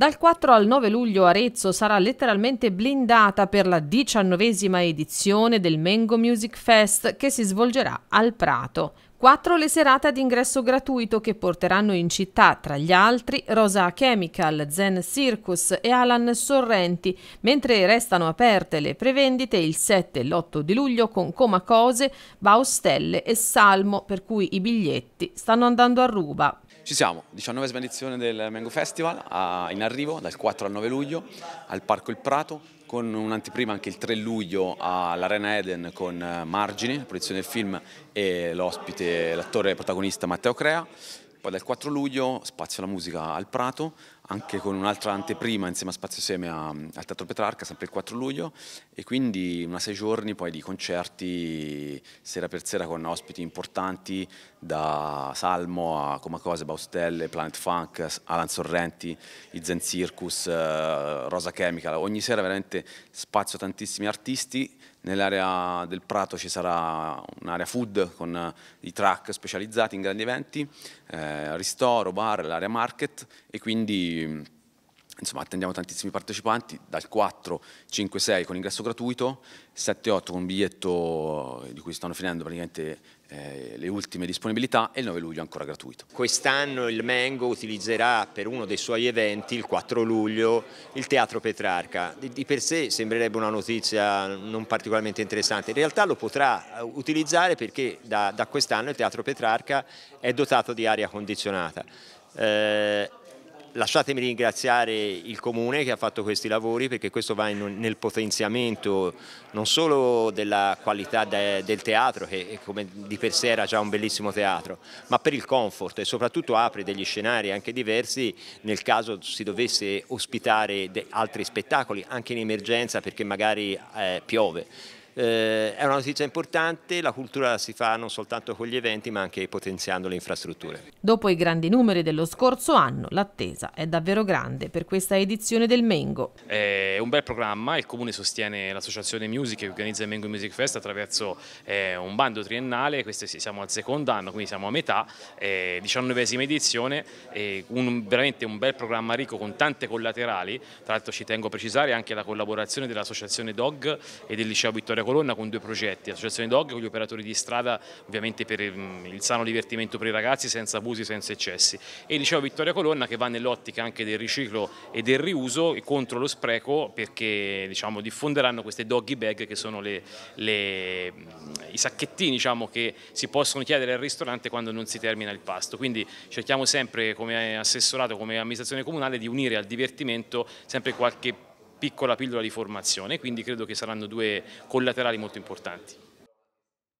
Dal 4 al 9 luglio Arezzo sarà letteralmente blindata per la diciannovesima edizione del Mengo Music Fest che si svolgerà al Prato. Quattro le serate ad ingresso gratuito che porteranno in città, tra gli altri, Rosa Chemical, Zen Circus e Alan Sorrenti, mentre restano aperte le prevendite il 7 e l'8 di luglio con Comacose, Baustelle e Salmo, per cui i biglietti stanno andando a ruba. Ci siamo, 19esima edizione del Mango Festival, a, in arrivo dal 4 al 9 luglio al Parco Il Prato, con un'anteprima anche il 3 luglio all'Arena Eden con eh, Margini, la produzione del film e l'ospite, l'attore protagonista Matteo Crea. Poi dal 4 luglio spazio alla musica al Prato, anche con un'altra anteprima insieme a Spazio Seme al Teatro Petrarca, sempre il 4 luglio, e quindi una sei giorni poi di concerti sera per sera con ospiti importanti da Salmo a Comacose, Baustelle, Planet Funk, Alan Sorrenti, i Zen Circus, eh, Rosa Chemical, ogni sera veramente spazio a tantissimi artisti, nell'area del Prato ci sarà un'area food con i track specializzati in grandi eventi, eh, ristoro, bar, l'area market e quindi ci, insomma, attendiamo tantissimi partecipanti, dal 4, 5, 6 con ingresso gratuito, 7, 8 con un biglietto eh, di cui stanno finendo praticamente eh, le ultime disponibilità e il 9 luglio ancora gratuito. Quest'anno il Mengo utilizzerà per uno dei suoi eventi, il 4 luglio, il Teatro Petrarca. Di, di per sé sembrerebbe una notizia non particolarmente interessante, in realtà lo potrà eh, utilizzare perché da, da quest'anno il Teatro Petrarca è dotato di aria condizionata. Eh, Lasciatemi ringraziare il Comune che ha fatto questi lavori perché questo va in, nel potenziamento non solo della qualità de, del teatro che di per sé era già un bellissimo teatro ma per il comfort e soprattutto apre degli scenari anche diversi nel caso si dovesse ospitare altri spettacoli anche in emergenza perché magari eh, piove. Eh, è una notizia importante, la cultura si fa non soltanto con gli eventi ma anche potenziando le infrastrutture. Dopo i grandi numeri dello scorso anno, l'attesa è davvero grande per questa edizione del Mengo. È un bel programma, il Comune sostiene l'associazione Music che organizza il Mengo Music Fest attraverso eh, un bando triennale, questo siamo al secondo anno, quindi siamo a metà, eh, 19esima edizione, un, veramente un bel programma ricco con tante collaterali, tra l'altro ci tengo a precisare anche la collaborazione dell'associazione DOG e del liceo Vittorio Vittoria Colonna con due progetti, Associazione Dog con gli operatori di strada ovviamente per mm, il sano divertimento per i ragazzi senza abusi, senza eccessi e dicevo Vittoria Colonna che va nell'ottica anche del riciclo e del riuso e contro lo spreco perché diciamo, diffonderanno queste doggy bag che sono le, le, mm, i sacchettini diciamo, che si possono chiedere al ristorante quando non si termina il pasto, quindi cerchiamo sempre come assessorato, come amministrazione comunale di unire al divertimento sempre qualche piccola pillola di formazione, quindi credo che saranno due collaterali molto importanti.